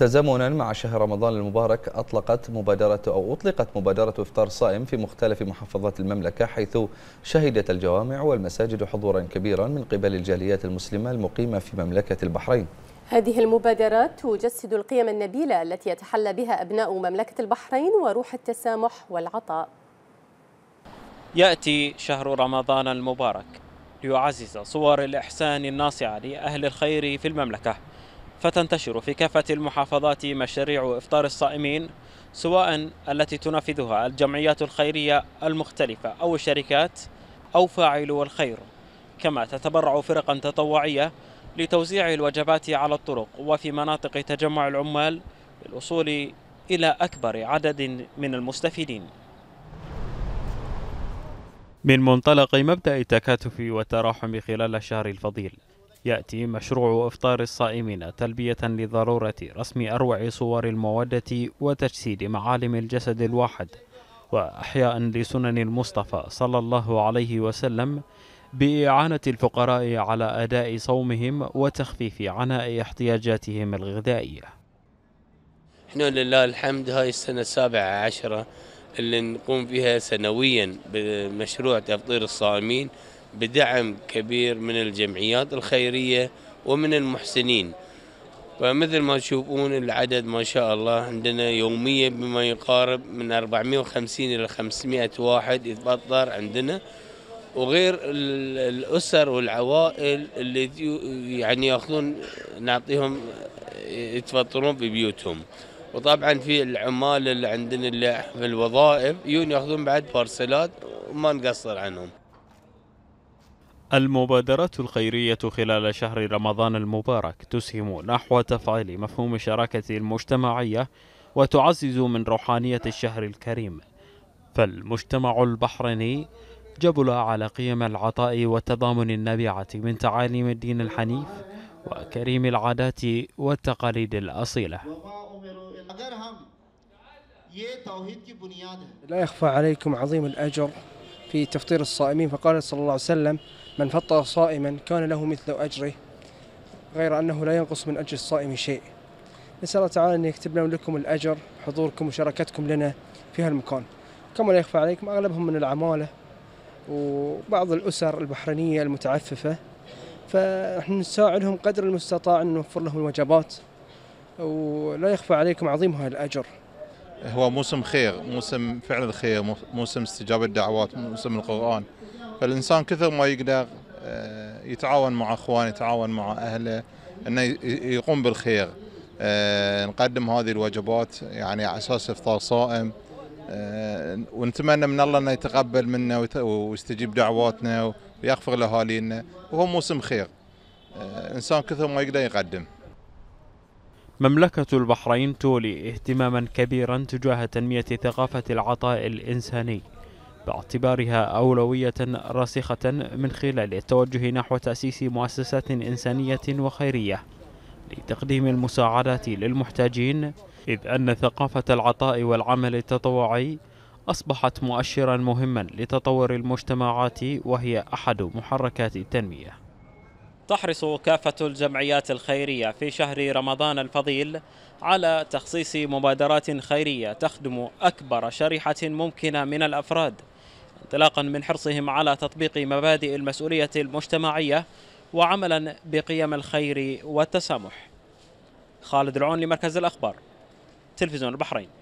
تزامنا مع شهر رمضان المبارك أطلقت مبادرة أو أطلقت مبادرة إفطار صائم في مختلف محافظات المملكة حيث شهدت الجوامع والمساجد حضورا كبيرا من قبل الجاليات المسلمة المقيمة في مملكة البحرين هذه المبادرات تجسد القيم النبيلة التي يتحلى بها أبناء مملكة البحرين وروح التسامح والعطاء يأتي شهر رمضان المبارك ليعزز صور الإحسان الناصعة لأهل الخير في المملكة فتنتشر في كافة المحافظات مشاريع إفطار الصائمين سواء التي تنفذها الجمعيات الخيرية المختلفة أو الشركات أو فاعلو الخير كما تتبرع فرقا تطوعية لتوزيع الوجبات على الطرق وفي مناطق تجمع العمال للوصول إلى أكبر عدد من المستفيدين من منطلق مبدأ التكاتف والتراحم خلال الشهر الفضيل يأتي مشروع إفطار الصائمين تلبية لضرورة رسم أروع صور المودة وتجسيد معالم الجسد الواحد وأحياء لسنن المصطفى صلى الله عليه وسلم بإعانة الفقراء على أداء صومهم وتخفيف عناء احتياجاتهم الغذائية احنا لله الحمد هاي السنة السابعة عشرة اللي نقوم فيها سنويا بمشروع تفطير الصائمين بدعم كبير من الجمعيات الخيرية ومن المحسنين فمثل ما تشوفون العدد ما شاء الله عندنا يوميا بما يقارب من 450 إلى 500 واحد يتبطر عندنا وغير الأسر والعوائل اللي يعني ياخذون نعطيهم يتفطرون ببيوتهم وطبعا في العمال اللي عندنا اللي في الوظائف يجون ياخذون بعد بارسلات وما نقصر عنهم المبادرات الخيرية خلال شهر رمضان المبارك تسهم نحو تفعيل مفهوم الشراكة المجتمعية وتعزز من روحانية الشهر الكريم فالمجتمع البحريني جبل على قيم العطاء والتضامن النابعة من تعاليم الدين الحنيف وكريم العادات والتقاليد الأصيلة لا يخفى عليكم عظيم الأجر في تفطير الصائمين فقال صلى الله عليه وسلم من فطر صائما كان له مثل أجره غير أنه لا ينقص من أجر الصائم شيء نسأل الله تعالى أن يكتب لنا لكم الأجر حضوركم وشراكتكم لنا في هالمكان كما لا يخفى عليكم أغلبهم من العمالة وبعض الأسر البحرينية المتعففة فنحن نساعدهم قدر المستطاع أن نوفر لهم الوجبات ولا يخفى عليكم عظيم هذا الأجر هو موسم خير موسم فعل الخير موسم استجابة الدعوات موسم القرآن فالإنسان كثر ما يقدر آه، يتعاون مع أخوانه يتعاون مع أهله أنه يقوم بالخير آه، نقدم هذه الوجبات يعني على أساس إفطار صائم آه، ونتمنى من الله أنه يتقبل منا ويستجيب دعواتنا ويغفر لأهالينا وهو موسم خير إنسان كثر ما يقدر يقدم مملكة البحرين تولي اهتماما كبيرا تجاه تنمية ثقافة العطاء الإنساني باعتبارها أولوية راسخة من خلال التوجه نحو تأسيس مؤسسات إنسانية وخيرية لتقديم المساعدات للمحتاجين إذ أن ثقافة العطاء والعمل التطوعي أصبحت مؤشرا مهما لتطور المجتمعات وهي أحد محركات التنمية تحرص كافة الجمعيات الخيرية في شهر رمضان الفضيل على تخصيص مبادرات خيرية تخدم أكبر شريحة ممكنة من الأفراد انطلاقا من حرصهم على تطبيق مبادئ المسؤولية المجتمعية وعملا بقيم الخير والتسامح خالد العون لمركز الأخبار تلفزيون البحرين